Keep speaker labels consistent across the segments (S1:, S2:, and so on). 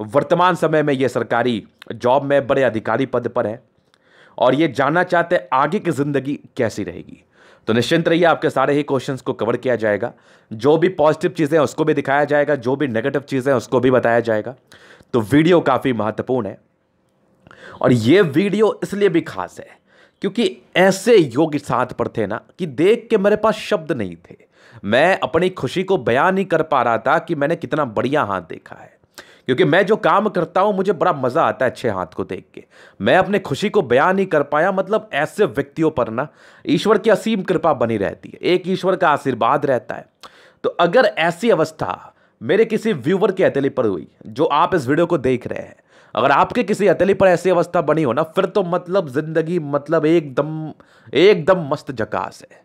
S1: वर्तमान समय में ये सरकारी जॉब में बड़े अधिकारी पद पर है और ये जानना चाहते हैं आगे की ज़िंदगी कैसी रहेगी तो निश्चिंत रहिए आपके सारे ही क्वेश्चंस को कवर किया जाएगा जो भी पॉजिटिव चीज़ें हैं उसको भी दिखाया जाएगा जो भी नेगेटिव चीज़ें हैं उसको भी बताया जाएगा तो वीडियो काफ़ी महत्वपूर्ण है और ये वीडियो इसलिए भी खास है क्योंकि ऐसे योग साथ पर थे ना कि देख के मेरे पास शब्द नहीं थे मैं अपनी खुशी को बयान नहीं कर पा रहा था कि मैंने कितना बढ़िया हाथ देखा है क्योंकि मैं जो काम करता हूँ मुझे बड़ा मज़ा आता है अच्छे हाथ को देख के मैं अपने खुशी को बयान नहीं कर पाया मतलब ऐसे व्यक्तियों पर ना ईश्वर की असीम कृपा बनी रहती है एक ईश्वर का आशीर्वाद रहता है तो अगर ऐसी अवस्था मेरे किसी व्यूवर के अतली पर हुई जो आप इस वीडियो को देख रहे हैं अगर आपके किसी अतली पर ऐसी अवस्था बनी हो ना फिर तो मतलब ज़िंदगी मतलब एकदम एकदम मस्त जकास है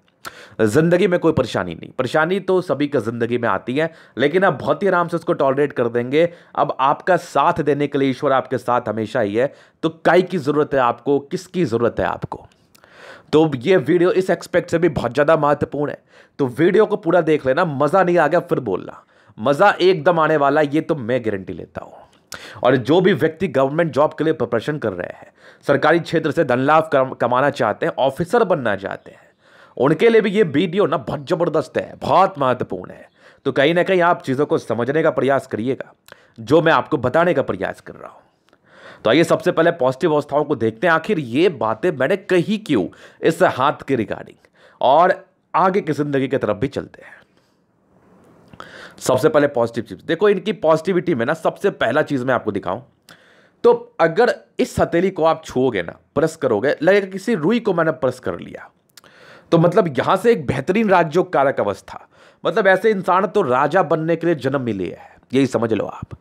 S1: ज़िंदगी में कोई परेशानी नहीं परेशानी तो सभी का ज़िंदगी में आती है लेकिन आप बहुत ही आराम से उसको टॉलरेट कर देंगे अब आपका साथ देने के लिए ईश्वर आपके साथ हमेशा ही है तो काई की ज़रूरत है आपको किसकी ज़रूरत है आपको तो ये वीडियो इस एक्सपेक्ट से भी बहुत ज़्यादा महत्वपूर्ण है तो वीडियो को पूरा देख लेना मज़ा नहीं आ गया फिर बोलना मज़ा एकदम आने वाला ये तो मैं गारंटी लेता हूँ और जो भी व्यक्ति गवर्नमेंट जॉब के लिए प्रिपरेशन कर रहे हैं सरकारी क्षेत्र से धन लाभ कमाना चाहते हैं ऑफिसर बनना चाहते हैं उनके लिए भी ये वीडियो ना बहुत ज़बरदस्त है बहुत महत्वपूर्ण है तो कहीं ना कहीं आप चीज़ों को समझने का प्रयास करिएगा जो मैं आपको बताने का प्रयास कर रहा हूँ तो आइए सबसे पहले पॉजिटिव अवस्थाओं को देखते हैं आखिर ये बातें मैंने कही क्यों इस हाथ के रिगार्डिंग और आगे की जिंदगी की तरफ भी चलते हैं सबसे पहले पॉजिटिव चीज देखो इनकी पॉजिटिविटी में ना सबसे पहला चीज मैं आपको दिखाऊं तो अगर इस हथेली को आप छुओगे ना प्रेस करोगे लगेगा किसी रुई को मैंने प्रेस कर लिया तो मतलब यहां से एक बेहतरीन राज्यों कारक अवस्था मतलब ऐसे इंसान तो राजा बनने के लिए जन्म मिले है यही समझ लो आप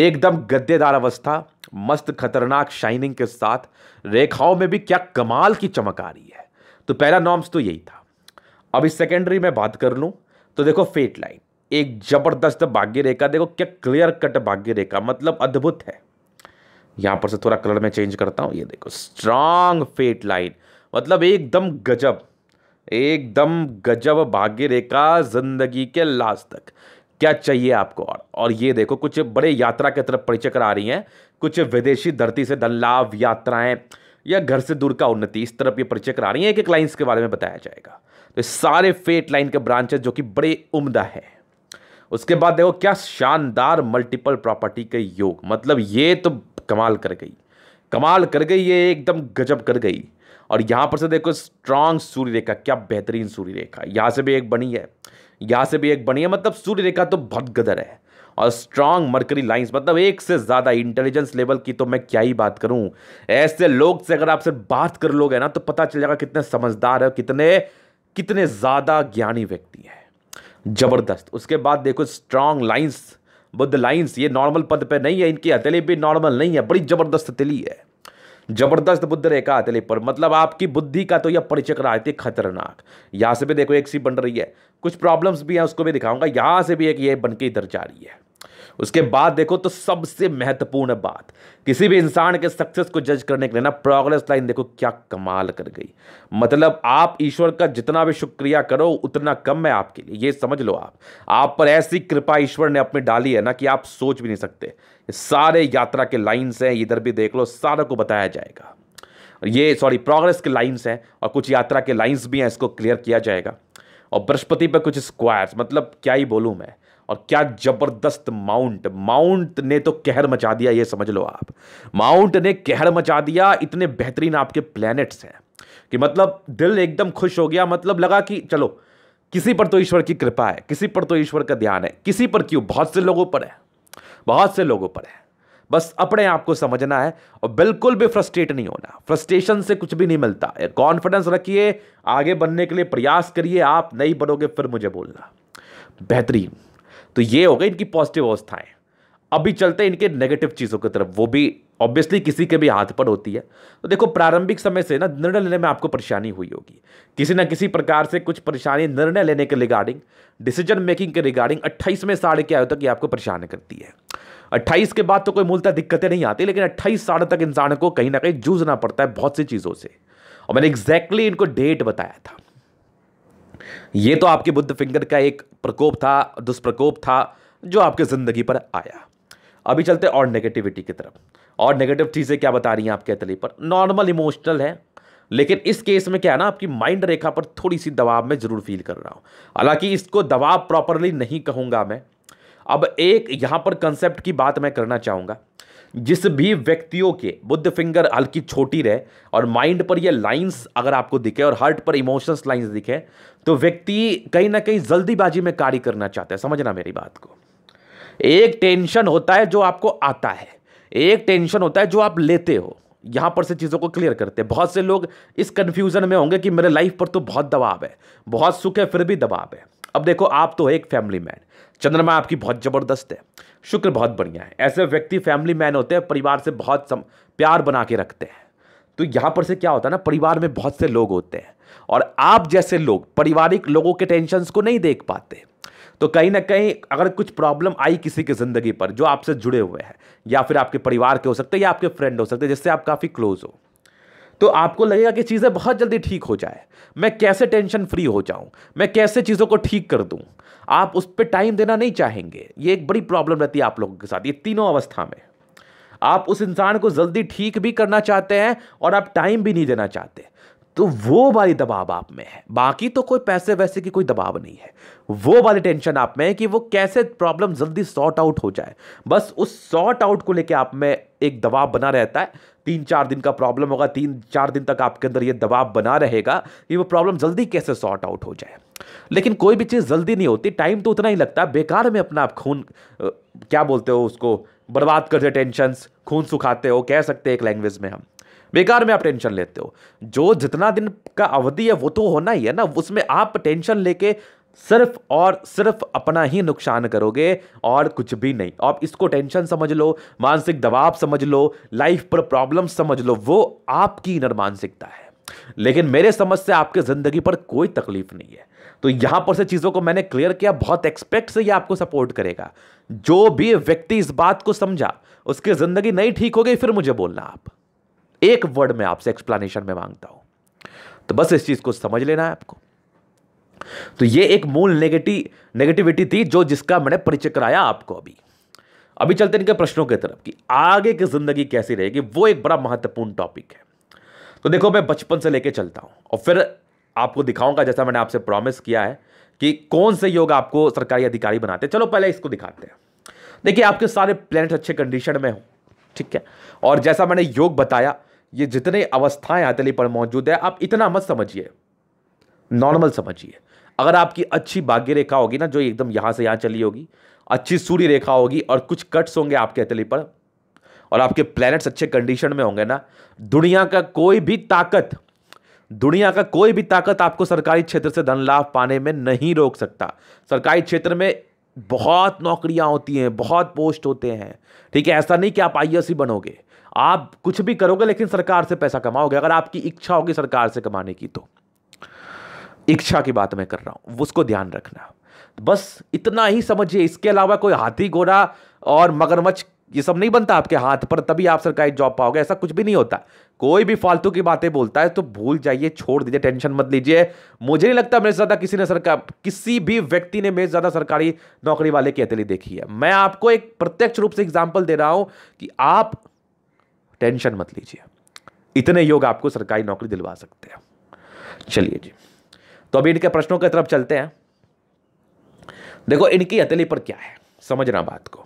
S1: एकदम गद्देदार अवस्था मस्त खतरनाक शाइनिंग के साथ रेखाओं में भी क्या कमाल की चमक आ रही है तो पहला नॉर्म्स तो यही था अब इस सेकेंडरी में बात कर लूं तो देखो फेट लाइन एक जबरदस्त भाग्य रेखा देखो क्या क्लियर कट भाग्य रेखा मतलब अद्भुत है यहां पर से थोड़ा कलर में चेंज करता हूं ये देखो स्ट्रांग फेट लाइन मतलब एकदम गजब एकदम गजब भाग्य रेखा जिंदगी के लास्ट तक क्या चाहिए आपको और और ये देखो कुछ बड़े यात्रा के तरफ परिचय करा रही हैं कुछ विदेशी धरती से धन लाभ यात्राएं या घर से दूर का उन्नति इस तरफ ये परिचय करा रही हैं एक एक लाइन्स के बारे में बताया जाएगा तो सारे फेट लाइन के ब्रांचेस जो कि बड़े उम्दा है उसके बाद देखो क्या शानदार मल्टीपल प्रॉपर्टी के योग मतलब ये तो कमाल कर गई कमाल कर गई ये एकदम गजब कर गई और यहाँ पर से देखो स्ट्रांग सूर्य रेखा क्या बेहतरीन सूर्य रेखा यहाँ से भी एक बनी है यहाँ से भी एक बनी है मतलब सूर्य रेखा तो बहुत गदर है और स्ट्रांग मरकरी लाइंस मतलब एक से ज़्यादा इंटेलिजेंस लेवल की तो मैं क्या ही बात करूं ऐसे लोग से अगर आपसे बात कर लोगे ना तो पता चल जाएगा कितने समझदार है कितने कितने ज़्यादा ज्ञानी व्यक्ति है ज़बरदस्त उसके बाद देखो स्ट्रांग लाइंस बुद्ध लाइंस ये नॉर्मल पद पे नहीं है इनकी हथेली भी नॉर्मल नहीं है बड़ी ज़बरदस्त हथेली है जबरदस्त बुद्ध रेखा आते पर मतलब आपकी बुद्धि का तो यह परिचय रहती है खतरनाक यहाँ से भी देखो एक सी बन रही है कुछ प्रॉब्लम्स भी हैं उसको भी दिखाऊंगा यहाँ से भी एक ये बन के इधर जा रही है उसके बाद देखो तो सबसे महत्वपूर्ण बात किसी भी इंसान के सक्सेस को जज करने के लिए ना प्रोग्रेस लाइन देखो क्या कमाल कर गई मतलब आप ईश्वर का जितना भी शुक्रिया करो उतना कम है आपके लिए ये समझ लो आप आप पर ऐसी कृपा ईश्वर ने अपनी डाली है ना कि आप सोच भी नहीं सकते सारे यात्रा के लाइन्स हैं इधर भी देख लो सारा को बताया जाएगा ये सॉरी प्रोग्रेस के लाइन्स हैं और कुछ यात्रा के लाइन्स भी हैं इसको क्लियर किया जाएगा और बृहस्पति पर कुछ स्क्वायर्स मतलब क्या ही बोलूँ मैं और क्या जबरदस्त माउंट माउंट ने तो कहर मचा दिया ये समझ लो आप माउंट ने कहर मचा दिया इतने बेहतरीन आपके प्लैनेट्स हैं कि मतलब दिल एकदम खुश हो गया मतलब लगा कि चलो किसी पर तो ईश्वर की कृपा है किसी पर तो ईश्वर का ध्यान है किसी पर क्यों बहुत से लोगों पर है बहुत से लोगों पर है बस अपने आप को समझना है और बिल्कुल भी फ्रस्ट्रेट नहीं होना फ्रस्ट्रेशन से कुछ भी नहीं मिलता कॉन्फिडेंस रखिए आगे बनने के लिए प्रयास करिए आप नहीं बनोगे फिर मुझे बोलना बेहतरीन तो ये हो गए इनकी पॉजिटिव अवस्थाएं अभी चलते हैं इनके नेगेटिव चीज़ों की तरफ वो भी ऑब्वियसली किसी के भी हाथ पर होती है तो देखो प्रारंभिक समय से ना निर्णय लेने में आपको परेशानी हुई होगी किसी ना किसी प्रकार से कुछ परेशानी निर्णय लेने के रिगार्डिंग डिसीजन मेकिंग के रिगार्डिंग अट्ठाईसवें साढ़े के आयु तक ये आपको परेशान करती है अट्ठाईस के बाद तो कोई मूलतः दिक्कतें नहीं आती लेकिन अट्ठाईस साढ़े तक इंसान को कहीं ना कहीं जूझना पड़ता है बहुत सी चीज़ों से और मैंने एग्जैक्टली exactly इनको डेट बताया था ये तो आपके बुद्ध फिंगर का एक प्रकोप था दुष्प्रकोप था जो आपके ज़िंदगी पर आया अभी चलते और नेगेटिविटी की तरफ और नेगेटिव चीज़ें क्या बता रही हैं आपके अतली पर नॉर्मल इमोशनल है लेकिन इस केस में क्या है ना आपकी माइंड रेखा पर थोड़ी सी दबाव में ज़रूर फील कर रहा हूँ हालांकि इसको दबाव प्रॉपरली नहीं कहूँगा मैं अब एक यहाँ पर कंसेप्ट की बात मैं करना चाहूँगा जिस भी व्यक्तियों के बुद्ध फिंगर हल्की छोटी रहे और माइंड पर ये लाइंस अगर आपको दिखे और हार्ट पर इमोशंस लाइंस दिखे तो व्यक्ति कहीं ना कहीं जल्दीबाजी में कार्य करना चाहता है समझना मेरी बात को एक टेंशन होता है जो आपको आता है एक टेंशन होता है जो आप लेते हो यहाँ पर से चीज़ों को क्लियर करते हैं बहुत से लोग इस कन्फ्यूज़न में होंगे कि मेरे लाइफ पर तो बहुत दबाव है बहुत सुख है फिर भी दबाव है अब देखो आप तो एक फैमिली मैन चंद्रमा आपकी बहुत ज़बरदस्त है शुक्र बहुत बढ़िया है ऐसे व्यक्ति फैमिली मैन होते हैं परिवार से बहुत सम, प्यार बना के रखते हैं तो यहाँ पर से क्या होता है ना परिवार में बहुत से लोग होते हैं और आप जैसे लोग पारिवारिक लोगों के टेंशन को नहीं देख पाते तो कहीं ना कहीं अगर कुछ प्रॉब्लम आई किसी की ज़िंदगी पर जो आपसे जुड़े हुए हैं या फिर आपके परिवार के हो सकते हैं या आपके फ्रेंड हो सकते हैं जिससे आप काफ़ी क्लोज हो तो आपको लगेगा कि चीज़ें बहुत जल्दी ठीक हो जाए मैं कैसे टेंशन फ्री हो जाऊं मैं कैसे चीज़ों को ठीक कर दूं आप उस पर टाइम देना नहीं चाहेंगे ये एक बड़ी प्रॉब्लम रहती है आप लोगों के साथ ये तीनों अवस्था में आप उस इंसान को जल्दी ठीक भी करना चाहते हैं और आप टाइम भी नहीं देना चाहते तो वो वाली दबाव आप में है बाकी तो कोई पैसे वैसे की कोई दबाव नहीं है वो वाली टेंशन आप में है कि वो कैसे प्रॉब्लम जल्दी सॉर्ट आउट हो जाए बस उस सॉर्ट आउट को लेके आप में एक दबाव बना रहता है तीन चार दिन का प्रॉब्लम होगा तीन चार दिन तक आपके अंदर ये दबाव बना रहेगा कि वो प्रॉब्लम जल्दी कैसे सॉर्ट आउट हो जाए लेकिन कोई भी चीज़ जल्दी नहीं होती टाइम तो उतना ही लगता है बेकार में अपना आप खून क्या बोलते हो उसको बर्बाद करते टेंशन खून सुखाते हो कह सकते हैं एक लैंग्वेज में हम बेकार में आप टेंशन लेते हो जो जितना दिन का अवधि है वो तो होना ही है ना उसमें आप टेंशन लेके सिर्फ और सिर्फ अपना ही नुकसान करोगे और कुछ भी नहीं आप इसको टेंशन समझ लो मानसिक दबाव समझ लो लाइफ पर प्रॉब्लम समझ लो वो आपकी इनर मानसिकता है लेकिन मेरे समझ से आपके ज़िंदगी पर कोई तकलीफ नहीं है तो यहाँ पर से चीज़ों को मैंने क्लियर किया बहुत एक्सपेक्ट से ये आपको सपोर्ट करेगा जो भी व्यक्ति इस बात को समझा उसकी ज़िंदगी नहीं ठीक हो गई फिर मुझे बोलना आप एक वर्ड में आपसे एक्सप्लेनेशन में मांगता हूँ तो बस इस चीज़ को समझ लेना है आपको तो ये एक मूल नेगेटिव नेगेटिविटी थी जो जिसका मैंने परिचय कराया आपको अभी अभी चलते इनके प्रश्नों की तरफ कि आगे की ज़िंदगी कैसी रहेगी वो एक बड़ा महत्वपूर्ण टॉपिक है तो देखो मैं बचपन से लेके चलता हूँ और फिर आपको दिखाऊंगा जैसा मैंने आपसे प्रॉमिस किया है कि कौन से योग आपको सरकारी अधिकारी बनाते हैं चलो पहले इसको दिखाते हैं देखिए आपके सारे प्लैनेट अच्छे कंडीशन में हो ठीक है और जैसा मैंने योग बताया ये जितने अवस्थाएं हथेली पर मौजूद है आप इतना मत समझिए नॉर्मल समझिए अगर आपकी अच्छी भाग्य रेखा होगी ना जो एकदम यहाँ से यहाँ चली होगी अच्छी सूर्य रेखा होगी और कुछ कट्स होंगे आपके हथेली पर और आपके प्लैनेट्स अच्छे कंडीशन में होंगे ना दुनिया का कोई भी ताकत दुनिया का कोई भी ताकत आपको सरकारी क्षेत्र से धन लाभ पाने में नहीं रोक सकता सरकारी क्षेत्र में बहुत नौकरियां होती हैं बहुत पोस्ट होते हैं ठीक है ऐसा नहीं कि आप आई ही e बनोगे आप कुछ भी करोगे लेकिन सरकार से पैसा कमाओगे अगर आपकी इच्छा होगी सरकार से कमाने की तो इच्छा की बात मैं कर रहा हूँ उसको ध्यान रखना बस इतना ही समझिए इसके अलावा कोई हाथी घोड़ा और मगरमच्छ ये सब नहीं बनता आपके हाथ पर तभी आप सरकारी जॉब पाओगे ऐसा कुछ भी नहीं होता कोई भी फालतू की बातें बोलता है तो भूल जाइए छोड़ दीजिए टेंशन मत लीजिए मुझे नहीं लगता मेरे से ज़्यादा किसी ने सरकार किसी भी व्यक्ति ने मेरे ज़्यादा सरकारी नौकरी वाले की अतली देखी है मैं आपको एक प्रत्यक्ष रूप से एग्जाम्पल दे रहा हूँ कि आप टेंशन मत लीजिए इतने योग आपको सरकारी नौकरी दिलवा सकते हैं चलिए जी तो अभी इनके प्रश्नों की तरफ चलते हैं देखो इनकी हथेली पर क्या है समझना बात को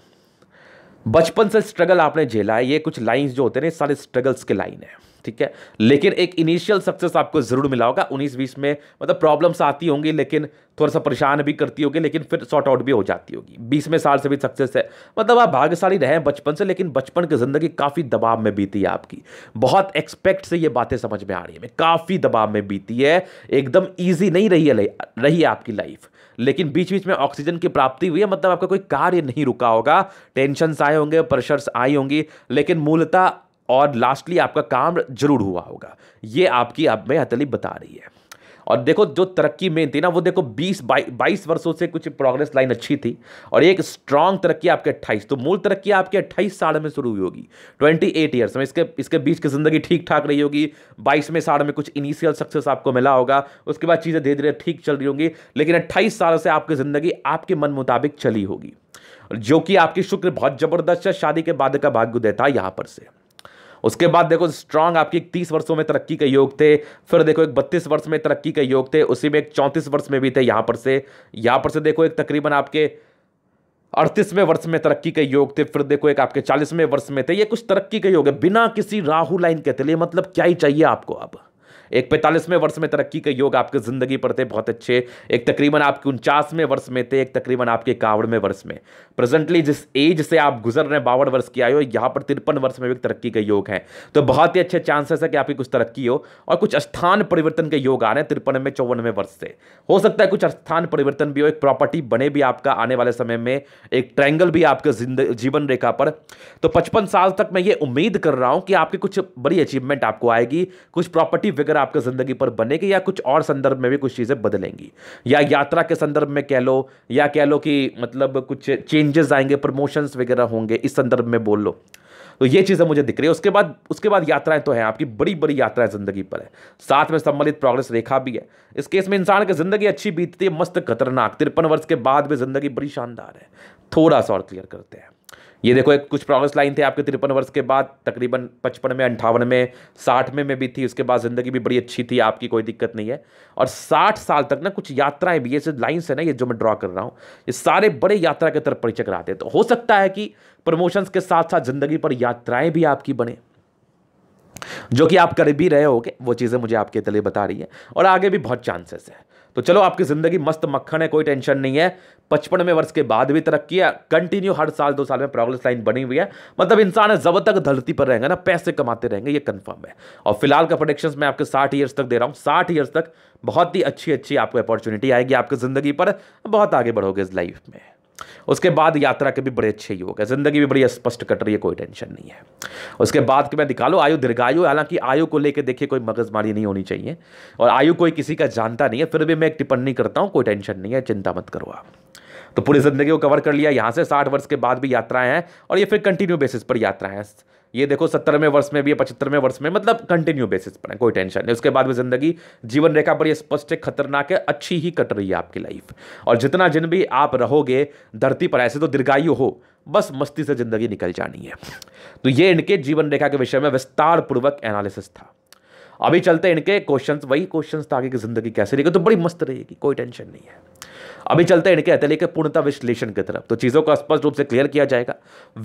S1: बचपन से स्ट्रगल आपने झेला है ये कुछ लाइंस जो होते हैं सारे स्ट्रगल्स के लाइन है ठीक है लेकिन एक इनिशियल सक्सेस आपको ज़रूर मिला होगा उन्नीस बीस में मतलब प्रॉब्लम्स आती होंगी लेकिन थोड़ा सा परेशान भी करती होगी लेकिन फिर सॉर्ट आउट भी हो जाती होगी बीसवें साल से भी सक्सेस है मतलब आप भाग्यशाली रहे बचपन से लेकिन बचपन की ज़िंदगी काफ़ी दबाव में बीती है आपकी बहुत एक्सपेक्ट से ये बातें समझ में आ रही है काफ़ी दबाव में बीती है एकदम ईजी नहीं रही है रही है आपकी लाइफ लेकिन बीच बीच में ऑक्सीजन की प्राप्ति हुई है मतलब आपका कोई कार्य नहीं रुका होगा टेंशन आए होंगे प्रेशर्स आई होंगी लेकिन मूलतः और लास्टली आपका काम जरूर हुआ होगा ये आपकी आप में हतली बता रही है और देखो जो तरक्की में थी ना वो देखो 20 बाईस वर्षों से कुछ प्रोग्रेस लाइन अच्छी थी और एक स्ट्रांग तरक्की आपके 28 तो मूल तरक्की आपके 28 साल में शुरू हुई होगी 28 एट ईयर्स में इसके इसके बीच की ज़िंदगी ठीक ठाक रही होगी 22 में साल में कुछ इनिशियल सक्सेस आपको मिला होगा उसके बाद चीज़ें धीरे धीरे ठीक चल रही होंगी लेकिन अट्ठाईस साल से आपकी ज़िंदगी आपके मन मुताबिक चली होगी जो कि आपकी शुक्र बहुत ज़बरदस्त है शादी के बाद का भाग्य देता है यहाँ पर से उसके बाद देखो स्ट्रांग एक तीस वर्षों में तरक्की के योग थे फिर देखो एक बत्तीस वर्ष में तरक्की के योग थे उसी में एक चौंतीस वर्ष में भी थे यहाँ पर से यहाँ पर से देखो एक तकरीबन आपके अड़तीसवें वर्ष में तरक्की के योग थे फिर देखो एक आपके चालीसवें वर्ष में थे ये कुछ तरक्की के योग है बिना किसी राहु लाइन के चलिए मतलब क्या ही चाहिए आपको अब एक पैंतालीसवें वर्ष में तरक्की के योग आपके ज़िंदगी पर थे बहुत अच्छे एक तकरीबन आपके उनचासवें वर्ष में थे एक तकरीबन आपके इक्यावनवें वर्ष में प्रेजेंटली जिस एज से आप गुजर रहे हैं बावन वर्ष की आयु यहाँ पर तिरपन वर्ष में भी तरक्की के योग हैं तो बहुत ही अच्छे चांसेस है कि आपकी कुछ तरक्की हो और कुछ स्थान परिवर्तन के योग आ रहे हैं तिरपन में चौवनवे वर्ष से हो सकता है कुछ स्थान परिवर्तन भी हो एक प्रॉपर्टी बने भी आपका आने वाले समय में एक ट्रैंगल भी आपके जीवन रेखा पर तो पचपन साल तक मैं ये उम्मीद कर रहा हूँ कि आपकी कुछ बड़ी अचीवमेंट आपको आएगी कुछ प्रॉपर्टी वगैरह आपकी ज़िंदगी पर बनेगी या कुछ और संदर्भ में भी कुछ चीज़ें बदलेंगी या यात्रा के संदर्भ में कह लो या कह लो कि मतलब कुछ चेंज चेंजेस आएंगे प्रमोशंस वगैरह होंगे इस संदर्भ में बोल लो तो ये चीज़ें मुझे दिख रही है उसके बाद उसके बाद यात्राएं तो हैं आपकी बड़ी बड़ी यात्राएं ज़िंदगी पर है साथ में सम्मिलित प्रोग्रेस रेखा भी है इस केस में इंसान की ज़िंदगी अच्छी बीतती है मस्त खतरनाक तिरपन वर्ष के बाद भी ज़िंदगी बड़ी शानदार है थोड़ा सा और क्लियर करते हैं ये देखो एक कुछ प्रोग्रेस लाइन थे आपके तिरपन वर्ष के बाद तकरीबन पचपन में अंठावन में साठ में में भी थी उसके बाद ज़िंदगी भी बड़ी अच्छी थी आपकी कोई दिक्कत नहीं है और साठ साल तक ना कुछ यात्राएं भी ये लाइन्स है ना ये जो मैं ड्रॉ कर रहा हूँ ये सारे बड़े यात्रा के तरफ परिचय कराते तो हो सकता है कि प्रमोशंस के साथ साथ ज़िंदगी पर यात्राएं भी आपकी बने जो कि आप कर भी रहे हो वो चीज़ें मुझे आपके तले बता रही है और आगे भी बहुत चांसेस हैं तो चलो आपकी ज़िंदगी मस्त मक्खन है कोई टेंशन नहीं है पचपनवें वर्ष के बाद भी तरक्की है कंटिन्यू हर साल दो साल में प्रोग्रेस लाइन बनी हुई है मतलब इंसान है जब तक धरती पर रहेंगे ना पैसे कमाते रहेंगे ये कंफर्म है और फिलहाल का प्रोडिक्शन मैं आपके साठ ईयर्स तक दे रहा हूँ साठ ईयर्स तक बहुत ही अच्छी अच्छी आपको अपॉर्चुनिटी आएगी आपकी ज़िंदगी पर बहुत आगे बढ़ोगे इस लाइफ में उसके बाद यात्रा के भी बड़े अच्छे योग है ज़िंदगी भी बड़ी स्पष्ट कट रही है कोई टेंशन नहीं है उसके बाद कि मैं निकालो आयु दीर्घायु हालांकि आयु को लेकर देखिए कोई मगजमारी नहीं होनी चाहिए और आयु कोई किसी का जानता नहीं है फिर भी मैं एक टिप्पणी करता हूँ कोई टेंशन नहीं है चिंता मत करो आप तो पूरी ज़िंदगी को कवर कर लिया यहाँ से साठ वर्ष के बाद भी यात्राएं हैं और ये फिर कंटिन्यू बेसिस पर यात्राएं हैं ये देखो सत्तरवें वर्ष में भी पचहत्तरवें वर्ष में मतलब कंटिन्यू बेसिस पर है कोई टेंशन नहीं उसके बाद भी ज़िंदगी जीवन रेखा पर यह स्पष्ट है खतरनाक है अच्छी ही कट रही है आपकी लाइफ और जितना जिन भी आप रहोगे धरती पर ऐसे तो दीर्घायु हो बस मस्ती से ज़िंदगी निकल जानी है तो ये इनके जीवन रेखा के विषय में विस्तार पूर्वक एनालिसिस था अभी चलते हैं इनके क्वेश्चन वही क्वेश्चन था कि जिंदगी कैसे रहेगी तो बड़ी मस्त रहेगी कोई टेंशन नहीं है अभी चलते हैं इनके अतले के पूर्णता विश्लेषण की तरफ तो चीज़ों का स्पष्ट रूप से क्लियर किया जाएगा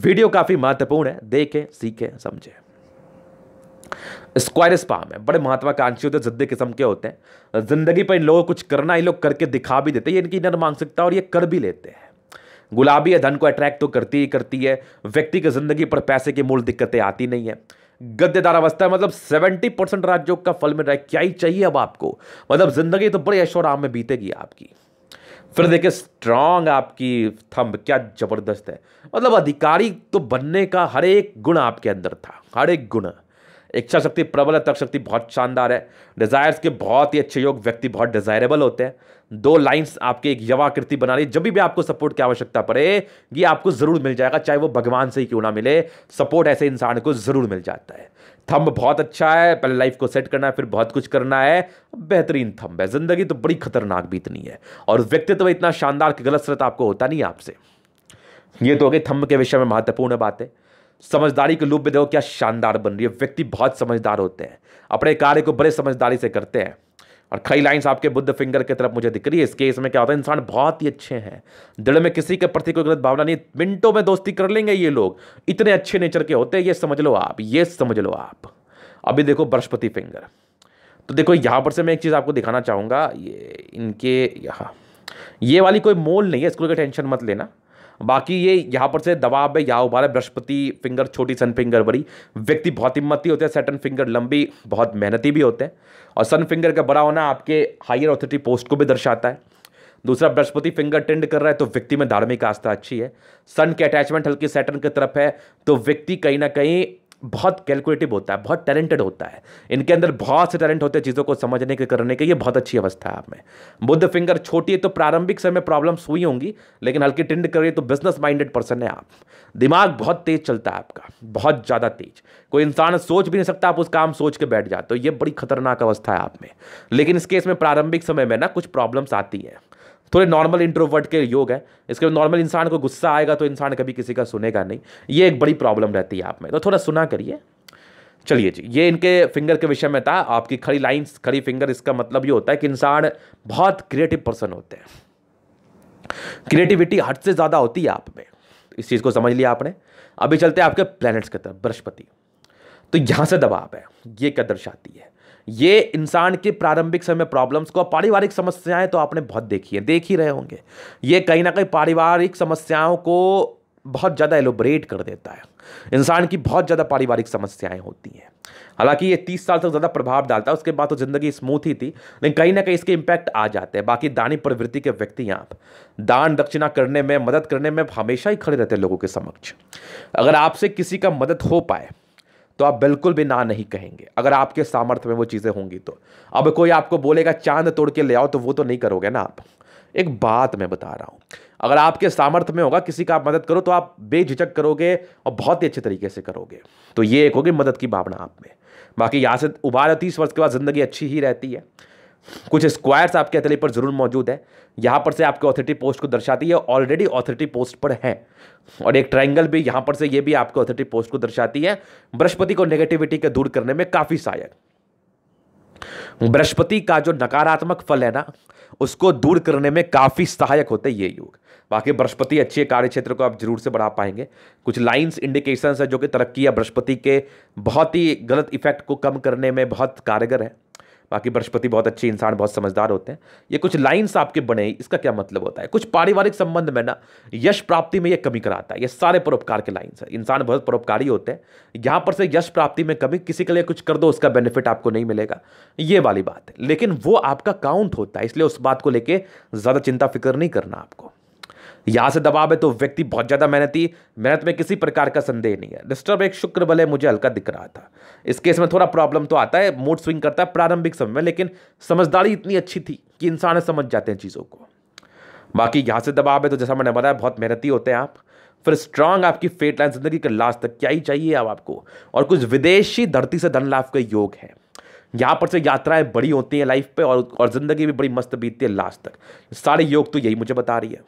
S1: वीडियो काफ़ी महत्वपूर्ण है देखें सीखें समझें स्क्वायर स्पाम है बड़े महत्वाकांक्षी होते जिद्दी किस्म के होते हैं जिंदगी पर इन लोगों को कुछ करना इन लोग करके दिखा भी देते हैं ये इनकी नर मानसिकता और ये कर भी लेते हैं गुलाबी है धन को अट्रैक्ट तो करती ही करती है व्यक्ति की जिंदगी पर पैसे की मूल दिक्कतें आती नहीं है गद्यदार अवस्था है मतलब सेवेंटी परसेंट राज्योग का फल मिल रहा है क्या ही चाहिए अब आपको मतलब जिंदगी तो बड़े ऐशोराम में बीतेगी आपकी फिर देखिए स्ट्रांग आपकी थंब क्या जबरदस्त है मतलब अधिकारी तो बनने का हर एक गुण आपके अंदर था हर एक गुण इच्छा शक्ति प्रबल है तक शक्ति बहुत शानदार है डिजायर्स के बहुत ही अच्छे योग व्यक्ति बहुत डिजायरेबल होते हैं दो लाइंस आपके एक यवाकृति बना रही जब भी आपको सपोर्ट की आवश्यकता पड़े ये आपको ज़रूर मिल जाएगा चाहे वो भगवान से ही क्यों ना मिले सपोर्ट ऐसे इंसान को ज़रूर मिल जाता है थंब बहुत अच्छा है पहले लाइफ को सेट करना है फिर बहुत कुछ करना है बेहतरीन थंब है ज़िंदगी तो बड़ी खतरनाक बीतनी है और व्यक्तित्व इतना शानदार कि गलत सरत आपको होता नहीं आपसे ये तो हो गई थंब के विषय में महत्वपूर्ण बात है समझदारी के लूप में देखो क्या शानदार बन रही है व्यक्ति बहुत समझदार होते हैं अपने कार्य को बड़े समझदारी से करते हैं और कई लाइंस आपके बुद्ध फिंगर की तरफ मुझे दिख रही है इस केस में क्या होता है इंसान बहुत ही अच्छे हैं दिल में किसी के प्रति कोई गलत भावना नहीं मिनटों में दोस्ती कर लेंगे ये लोग इतने अच्छे नेचर के होते हैं ये समझ लो आप ये समझ लो आप अभी देखो बृहस्पति फिंगर तो देखो यहाँ पर से मैं एक चीज़ आपको दिखाना चाहूँगा ये इनके यहाँ ये वाली कोई मोल नहीं है इसको कोई टेंशन मत लेना बाकी ये यहाँ पर से दबाव है यहाँ है बृहस्पति फिंगर छोटी सन फिंगर बड़ी व्यक्ति बहुत हिम्मती होते हैं सेटन फिंगर लंबी बहुत मेहनती भी होते हैं और सन फिंगर का बड़ा होना आपके हायर ऑथोरिटी पोस्ट को भी दर्शाता है दूसरा बृहस्पति फिंगर टेंड कर रहा है तो व्यक्ति में धार्मिक आस्था अच्छी है सन के अटैचमेंट हल्की सेटन की तरफ है तो व्यक्ति कहीं ना कहीं बहुत कैलकुलेटिव होता है बहुत टैलेंटेड होता है इनके अंदर बहुत से टैलेंट होते हैं चीज़ों को समझने के करने के ये बहुत अच्छी अवस्था है आप में बुद्ध फिंगर छोटी है तो प्रारंभिक समय प्रॉब्लम्स हुई होंगी लेकिन हल्की टिंड करिए तो बिजनेस माइंडेड पर्सन है आप दिमाग बहुत तेज चलता है आपका बहुत ज़्यादा तेज कोई इंसान सोच भी नहीं सकता आप उस काम सोच के बैठ जाते हो ये बड़ी खतरनाक अवस्था है आप में लेकिन इस केस में प्रारंभिक समय में ना कुछ प्रॉब्लम्स आती हैं थोड़े नॉर्मल इंट्रोवर्ट के योग है इसके नॉर्मल इंसान को गुस्सा आएगा तो इंसान कभी किसी का सुनेगा नहीं ये एक बड़ी प्रॉब्लम रहती है आप में तो थोड़ा सुना करिए चलिए जी ये इनके फिंगर के विषय में था आपकी खड़ी लाइन्स खड़ी फिंगर इसका मतलब ये होता है कि इंसान बहुत क्रिएटिव पर्सन होते हैं क्रिएटिविटी हद से ज़्यादा होती है आप में इस चीज़ को समझ लिया आपने अभी चलते हैं आपके प्लैनेट्स की तरफ बृहस्पति तो यहाँ से दबाव है ये क्या दर्शाती है ये इंसान के प्रारंभिक समय प्रॉब्लम्स को पारिवारिक समस्याएं तो आपने बहुत देखी है देख ही रहे होंगे ये कहीं ना कहीं पारिवारिक समस्याओं को बहुत ज़्यादा एलोबरेट कर देता है इंसान की बहुत ज़्यादा पारिवारिक समस्याएं होती हैं हालांकि ये तीस साल तक ज़्यादा प्रभाव डालता है उसके बाद तो ज़िंदगी स्मूथ ही थी लेकिन कहीं ना कहीं इसके इम्पैक्ट आ जाते हैं बाकी दानी प्रवृत्ति के व्यक्ति आप दान दक्षिणा करने में मदद करने में हमेशा ही खड़े रहते हैं लोगों के समक्ष अगर आपसे किसी का मदद हो पाए तो आप बिल्कुल भी ना नहीं कहेंगे अगर आपके सामर्थ्य में वो चीज़ें होंगी तो अब कोई आपको बोलेगा चांद तोड़ के ले आओ तो वो तो नहीं करोगे ना आप एक बात मैं बता रहा हूँ अगर आपके सामर्थ्य में होगा किसी का आप मदद करो तो आप बेझिझक करोगे और बहुत ही अच्छे तरीके से करोगे तो ये एक होगी मदद की भावना आप में बाकी यहाँ से उबार तीस वर्ष के बाद ज़िंदगी अच्छी ही रहती है कुछ स्क्वायर्स आपके हथेली पर जरूर मौजूद है यहाँ पर से आपके ऑथोरिटी पोस्ट को दर्शाती है ऑलरेडी ऑथोरिटी पोस्ट पर है और एक ट्रायंगल भी यहाँ पर से ये भी आपके ऑथोरिटी पोस्ट को दर्शाती है बृहस्पति को नेगेटिविटी के दूर करने में काफ़ी सहायक बृहस्पति का जो नकारात्मक फल है ना उसको दूर करने में काफ़ी सहायक होते ये योग बाकी बृहस्पति अच्छे कार्य क्षेत्र को आप जरूर से बढ़ा पाएंगे कुछ लाइंस इंडिकेशंस है जो कि तरक्की या बृहस्पति के बहुत ही गलत इफेक्ट को कम करने में बहुत कारगर है बाकी बृहस्पति बहुत अच्छे इंसान बहुत समझदार होते हैं ये कुछ लाइन्स आपके बने इसका क्या मतलब होता है कुछ पारिवारिक संबंध में ना यश प्राप्ति में ये कमी कराता है ये सारे परोपकार के लाइन्स है इंसान बहुत परोपकारी होते हैं यहाँ पर से यश प्राप्ति में कमी किसी के लिए कुछ कर दो उसका बेनिफिट आपको नहीं मिलेगा ये वाली बात है लेकिन वो आपका काउंट होता है इसलिए उस बात को लेकर ज़्यादा चिंता फिक्र नहीं करना आपको यहाँ से दबाव है तो व्यक्ति बहुत ज़्यादा मेहनती मेहनत में किसी प्रकार का संदेह नहीं है डिस्टर्ब एक शुक्र बल है मुझे हल्का दिख रहा था इस केस में थोड़ा प्रॉब्लम तो आता है मूड स्विंग करता है प्रारंभिक समय में लेकिन समझदारी इतनी अच्छी थी कि इंसान समझ जाते हैं चीज़ों को बाकी यहाँ से दबाव है तो जैसा मैंने बताया बहुत मेहनती होते हैं आप फिर स्ट्रांग आपकी फेट लाइन जिंदगी के लास्ट तक क्या ही चाहिए अब आपको और कुछ विदेशी धरती से धन लाभ का योग है यहाँ पर से यात्राएं बड़ी होती हैं लाइफ पे और और ज़िंदगी भी बड़ी मस्त बीतती है लास्ट तक सारे योग तो यही मुझे बता रही है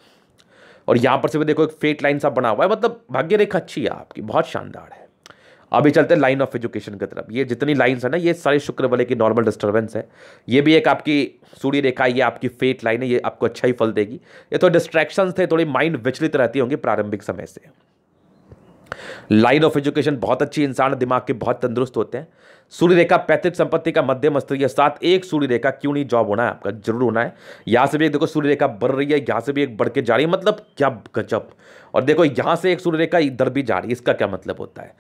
S1: और यहाँ पर से भी देखो एक फेट लाइन सा बना हुआ है मतलब भाग्य रेखा अच्छी है आपकी बहुत शानदार है अभी चलते हैं लाइन ऑफ एजुकेशन की तरफ ये जितनी लाइन्स है ना ये सारे शुक्र वाले की नॉर्मल डिस्टर्बेंस है ये भी एक आपकी सूर्य रेखा ये आपकी फेट लाइन है ये आपको अच्छा ही फल देगी ये तो डिस्ट्रैक्शंस थे थोड़ी माइंड विचलित रहती होंगी प्रारंभिक समय से लाइन ऑफ एजुकेशन बहुत अच्छी इंसान दिमाग के बहुत तंदुरुस्त होते हैं सूर्य रेखा पैतृक संपत्ति का मध्यम स्तरीय साथ एक सूर्य रेखा क्यों नहीं जॉब होना है आपका जरूर होना है यहाँ से भी एक देखो सूर्य रेखा बढ़ रही है यहाँ से भी एक बढ़ के जा रही है मतलब क्या गजब और देखो यहाँ से एक सूर्य रेखा इधर भी जा रही है इसका क्या मतलब होता है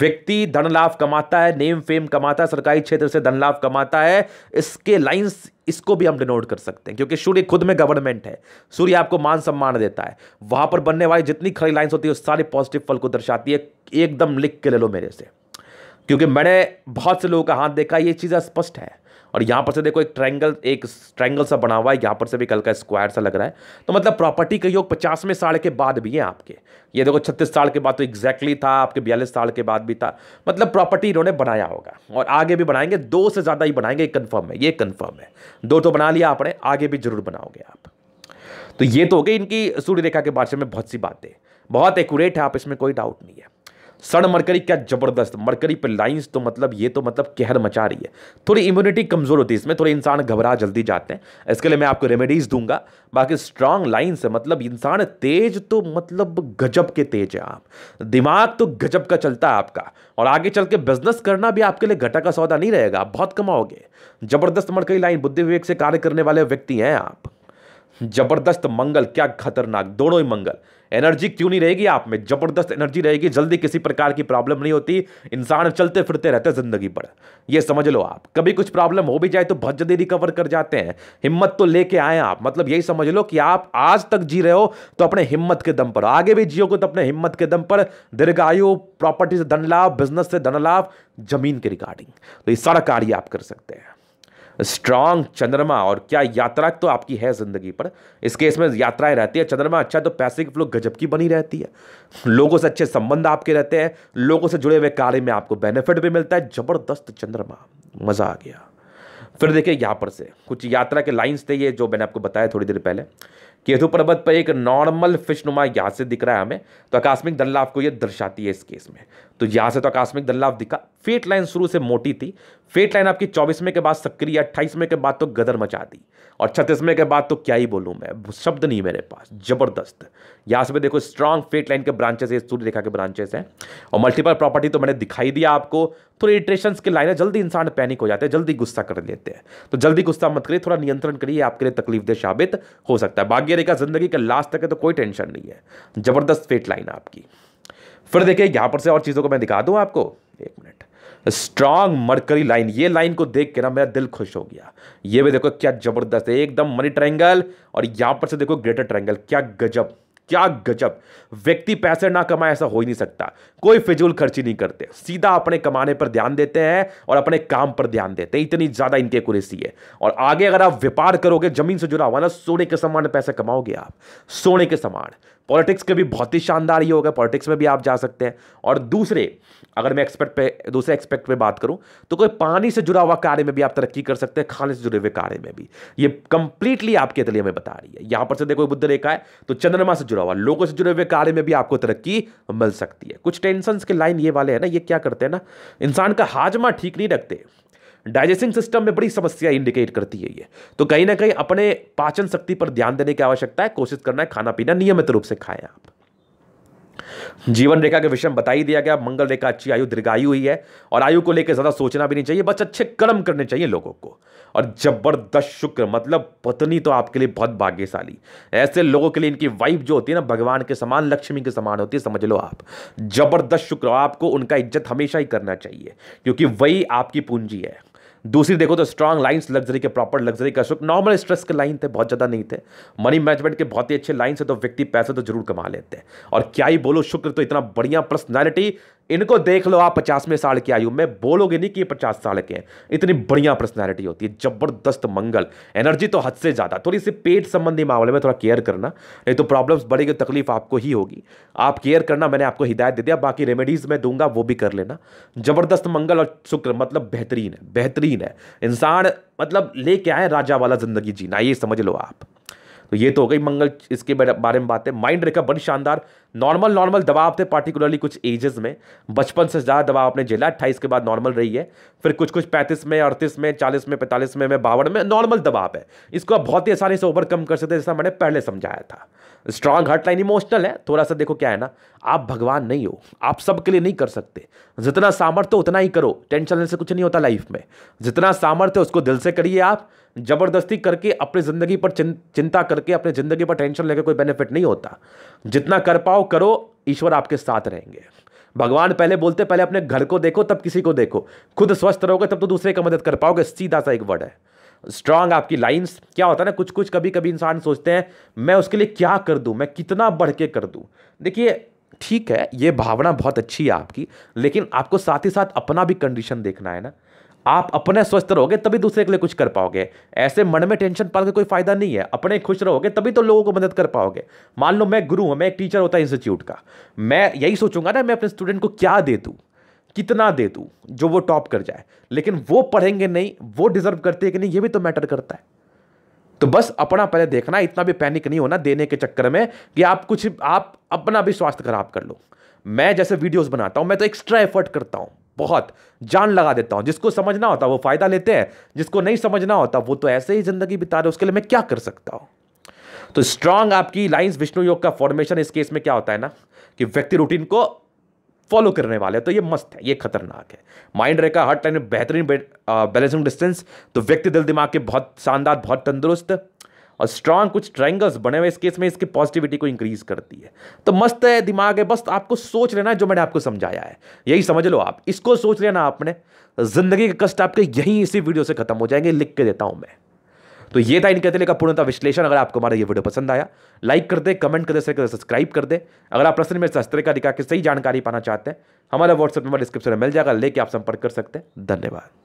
S1: व्यक्ति धन लाभ कमाता है नेम फेम कमाता है सरकारी क्षेत्र से धन लाभ कमाता है इसके लाइन्स इसको भी हम डिनोट कर सकते हैं क्योंकि सूर्य खुद में गवर्नमेंट है सूर्य आपको मान सम्मान देता है वहां पर बनने वाली जितनी खड़ी लाइन्स होती है सारे पॉजिटिव फल को दर्शाती है एकदम लिख के ले लो मेरे से क्योंकि मैंने बहुत से लोगों का हाथ देखा ये चीज़ स्पष्ट है और यहाँ पर से देखो एक ट्रैंगल एक ट्रैंगल सा बना हुआ है यहाँ पर से भी कल का स्क्वायर सा लग रहा है तो मतलब प्रॉपर्टी का योग पचासवें साल के बाद भी है आपके ये देखो छत्तीस साल के बाद तो एग्जैक्टली था आपके बयालीस साल के बाद भी था मतलब प्रॉपर्टी इन्होंने बनाया होगा और आगे भी बनाएंगे दो से ज़्यादा ही बनाएंगे कन्फर्म है ये कन्फर्म है दो तो बना लिया आपने आगे भी जरूर बनाओगे आप तो ये तो हो गई इनकी सूर्य रेखा के बारे में बहुत सी बातें बहुत एक्यूरेट है आप इसमें कोई डाउट नहीं है सड़ मरकरी क्या ज़बरदस्त मरकरी पे लाइंस तो मतलब ये तो मतलब कहर मचा रही है थोड़ी इम्यूनिटी कमज़ोर होती है इसमें थोड़े इंसान घबरा जल्दी जाते हैं इसके लिए मैं आपको रेमेडीज़ दूंगा बाकी स्ट्रांग लाइन्स है मतलब इंसान तेज तो मतलब गजब के तेज है आप दिमाग तो गजब का चलता है आपका और आगे चल के बिजनेस करना भी आपके लिए घटा का सौदा नहीं रहेगा आप बहुत कमाओगे ज़बरदस्त मरकरी लाइन बुद्धि विवेक से कार्य करने वाले व्यक्ति हैं आप जबरदस्त मंगल क्या खतरनाक दोनों ही मंगल एनर्जी क्यों नहीं रहेगी आप में जबरदस्त एनर्जी रहेगी जल्दी किसी प्रकार की प्रॉब्लम नहीं होती इंसान चलते फिरते रहते जिंदगी भर ये समझ लो आप कभी कुछ प्रॉब्लम हो भी जाए तो बहुत जल्दी रिकवर कर जाते हैं हिम्मत तो लेके आए आप मतलब यही समझ लो कि आप आज तक जी रहे हो तो अपने हिम्मत के दम पर आगे भी जियोगे तो अपने हिम्मत के दम पर दीर्घायु प्रॉपर्टी से धन लाभ बिजनेस से धन लाभ जमीन के रिगार्डिंग तो ये सारा कार्य आप कर सकते हैं स्ट्रांग चंद्रमा और क्या यात्रा तो आपकी है ज़िंदगी पर इस केस में यात्राएं रहती है चंद्रमा अच्छा तो पैसे की फ्लो गजब की बनी रहती है लोगों से अच्छे संबंध आपके रहते हैं लोगों से जुड़े हुए कार्य में आपको बेनिफिट भी मिलता है ज़बरदस्त चंद्रमा मज़ा आ गया फिर देखिए यहाँ पर से कुछ यात्रा के लाइन्स थे ये जो मैंने आपको बताया थोड़ी देर पहले केतु पर्वत पर एक नॉर्मल फिश नुमा यहाँ से दिख रहा है हमें तो आकस्मिक लाभ को ये दर्शाती है इस केस में तो यहाँ से तो आकस्मिक लाभ दिखा फेट लाइन शुरू से मोटी थी फेट लाइन आपकी चौबीसवें के बाद सक्रिय अट्ठाईसवें के बाद तो गदर मचा दी और छत्तीसवें के बाद तो क्या ही बोलूँ मैं शब्द नहीं मेरे पास जबरदस्त यहाँ से देखो स्ट्रांग फेट लाइन के ब्रांचेस है सूर्य रेखा के ब्रांचेस हैं और मल्टीपल प्रॉपर्टी तो मैंने दिखाई दिया आपको थोड़ी इट्रेशन की लाइन है जल्दी इंसान पैनिक हो जाते हैं जल्दी गुस्सा कर लेते हैं तो जल्दी गुस्सा मत करिए थोड़ा नियंत्रण करिए आपके लिए तकलीफ दे साबित हो सकता है भाग्य रेखा जिंदगी के लास्ट तक है तो कोई टेंशन नहीं है जबरदस्त फेट लाइन आपकी फिर देखिए यहाँ पर से और चीज़ों को मैं दिखा दूँ आपको एक मिनट स्ट्रांग मरकरी लाइन ये लाइन को देख के ना मेरा दिल खुश हो गया ये भी देखो क्या जबरदस्त है एकदम मनी ट्रायंगल और यहां पर से देखो ग्रेटर ट्रायंगल क्या गजब क्या गजब व्यक्ति पैसे ना कमाए ऐसा हो ही नहीं सकता कोई फिजूल खर्ची नहीं करते सीधा अपने कमाने पर ध्यान देते हैं और अपने काम पर ध्यान देते हैं इतनी ज़्यादा इनकी कुरेसी है और आगे अगर आप व्यापार करोगे जमीन से जुड़ा हुआ ना सोने के समान पैसे कमाओगे आप सोने के समान पॉलिटिक्स के भी बहुत ही शानदार ही होगा पॉलिटिक्स में भी आप जा सकते हैं और दूसरे अगर मैं एक्सपेक्ट पे दूसरे एक्सपेक्ट पे बात करूं तो कोई पानी से जुड़ा हुआ कार्य में भी आप तरक्की कर सकते हैं खाने से जुड़े हुए कार्य में भी ये कंप्लीटली आपके लिए में बता रही है यहां पर से देखो बुद्ध रेखा है तो चंद्रमा से जुड़ा हुआ लोगों से जुड़े हुए कार्य में भी आपको तरक्की मिल सकती है कुछ टेंशन के लाइन ये वाले हैं ना ये क्या करते हैं ना इंसान का हाजमा ठीक नहीं रखते डाइजेस्टिंग सिस्टम में बड़ी समस्या इंडिकेट करती है ये तो कहीं ना कहीं अपने पाचन शक्ति पर ध्यान देने की आवश्यकता है कोशिश करना है खाना पीना नियमित रूप से खाएं आप जीवन रेखा के विषय में बता ही दिया गया मंगल रेखा अच्छी आयु दीर्घायु हुई है और आयु को लेकर ज़्यादा सोचना भी नहीं चाहिए बस अच्छे कर्म करने चाहिए लोगों को और जबरदस्त शुक्र मतलब पत्नी तो आपके लिए बहुत भाग्यशाली ऐसे लोगों के लिए इनकी वाइफ जो होती है ना भगवान के समान लक्ष्मी के समान होती है समझ लो आप जबरदस्त शुक्र आपको उनका इज्जत हमेशा ही करना चाहिए क्योंकि वही आपकी पूंजी है दूसरी देखो तो स्ट्रांग लाइंस लग्जरी के प्रॉपर लग्जरी का शुक्र नॉर्मल स्ट्रेस के लाइन थे बहुत ज़्यादा नहीं थे मनी मैनेजमेंट के बहुत ही अच्छे लाइन है तो व्यक्ति पैसे तो जरूर कमा लेते हैं और क्या ही बोलो शुक्र तो इतना बढ़िया पर्सनैलिटी इनको देख लो आप पचासवें साल की आयु में बोलोगे नहीं कि ये पचास साल के हैं इतनी बढ़िया पर्सनैलिटी होती है जबरदस्त मंगल एनर्जी तो हद से ज़्यादा थोड़ी सी पेट संबंधी मामले में थोड़ा केयर करना नहीं तो प्रॉब्लम्स बढ़ेगी तकलीफ आपको ही होगी आप केयर करना मैंने आपको हिदायत दे दिया बाकी रेमेडीज़ मैं दूंगा वो भी कर लेना जबरदस्त मंगल और शुक्र मतलब बेहतरीन है बेहतरीन है इंसान मतलब लेके आए राजा वाला ज़िंदगी जीना ये समझ लो आप तो ये तो हो गई मंगल इसके बारे में बातें माइंड रेखा बड़ी शानदार नॉर्मल नॉर्मल दबाव थे पार्टिकुलरली कुछ एजेस में बचपन से ज़्यादा दबाव आपने झेला अट्ठाईस के बाद नॉर्मल रही है फिर कुछ कुछ पैंतीस में अड़तीस में चालीस में पैंतालीस में बावन में नॉर्मल दबाव है इसको आप बहुत ही आसानी से ओवरकम कर सकते हैं जैसा मैंने पहले समझाया था स्ट्रांग लाइन इमोशनल है थोड़ा सा देखो क्या है ना आप भगवान नहीं हो आप सबके लिए नहीं कर सकते जितना सामर्थ्य उतना ही करो टेंशन लेने से कुछ नहीं होता लाइफ में जितना सामर्थ्य उसको दिल से करिए आप जबरदस्ती करके अपनी ज़िंदगी पर चिं, चिंता करके अपने ज़िंदगी पर टेंशन लेकर कोई बेनिफिट नहीं होता जितना कर पाओ करो ईश्वर आपके साथ रहेंगे भगवान पहले बोलते पहले अपने घर को देखो तब किसी को देखो खुद स्वस्थ रहोगे तब तो दूसरे का मदद कर पाओगे सीधा सा एक वर्ड है स्ट्रांग आपकी लाइंस क्या होता है ना कुछ कुछ कभी कभी इंसान सोचते हैं मैं उसके लिए क्या कर दूँ मैं कितना बढ़ के कर दूँ देखिए ठीक है ये भावना बहुत अच्छी है आपकी लेकिन आपको साथ ही साथ अपना भी कंडीशन देखना है ना आप अपने स्वस्थ रहोगे तभी दूसरे के लिए कुछ कर पाओगे ऐसे मन में टेंशन पाल के कोई फायदा नहीं है अपने खुश रहोगे तभी तो लोगों को मदद कर पाओगे मान लो मैं गुरु हूँ मैं एक टीचर होता है इंस्टीट्यूट का मैं यही सोचूंगा ना मैं अपने स्टूडेंट को क्या दे दूँ कितना दे दूँ जो वो टॉप कर जाए लेकिन वो पढ़ेंगे नहीं वो डिजर्व करते हैं कि नहीं ये भी तो मैटर करता है तो बस अपना पहले देखना इतना भी पैनिक नहीं होना देने के चक्कर में कि आप कुछ आप अपना भी स्वास्थ्य खराब कर लो मैं जैसे वीडियोस बनाता हूँ मैं तो एक्स्ट्रा एफर्ट करता हूँ बहुत जान लगा देता हूँ जिसको समझना होता वो फ़ायदा लेते हैं जिसको नहीं समझना होता वो तो ऐसे ही ज़िंदगी बिता रहे उसके लिए मैं क्या कर सकता हूँ तो स्ट्रांग आपकी लाइंस विष्णु योग का फॉर्मेशन इस केस में क्या होता है ना कि व्यक्ति रूटीन को फॉलो करने वाले तो ये मस्त है ये खतरनाक है माइंड रेखा हर टाइम बेहतरीन बैलेंसिंग डिस्टेंस तो व्यक्ति दिल दिमाग के बहुत शानदार बहुत तंदुरुस्त और स्ट्रांग कुछ ट्रैंगल्स बने हुए इस केस में इसकी पॉजिटिविटी को इंक्रीज करती है तो मस्त है दिमाग है बस आपको सोच लेना जो मैंने आपको समझाया है यही समझ लो आप इसको सोच लेना आपने जिंदगी के कष्ट आपके यहीं इसी वीडियो से खत्म हो जाएंगे लिख के देता हूं मैं तो ये था इनके दिल का पूर्णता विश्लेषण अगर आपको हमारा ये वीडियो पसंद आया लाइक कर दे कमेंट कर दे सब्सक्राइब कर दे अगर आप प्रश्न में शस्त्र का दिखा की सही जानकारी पाना चाहते हैं हमारा व्हाट्सएप नंबर डिस्क्रिप्शन में मिल जाएगा लेके आप संपर्क कर सकते हैं धन्यवाद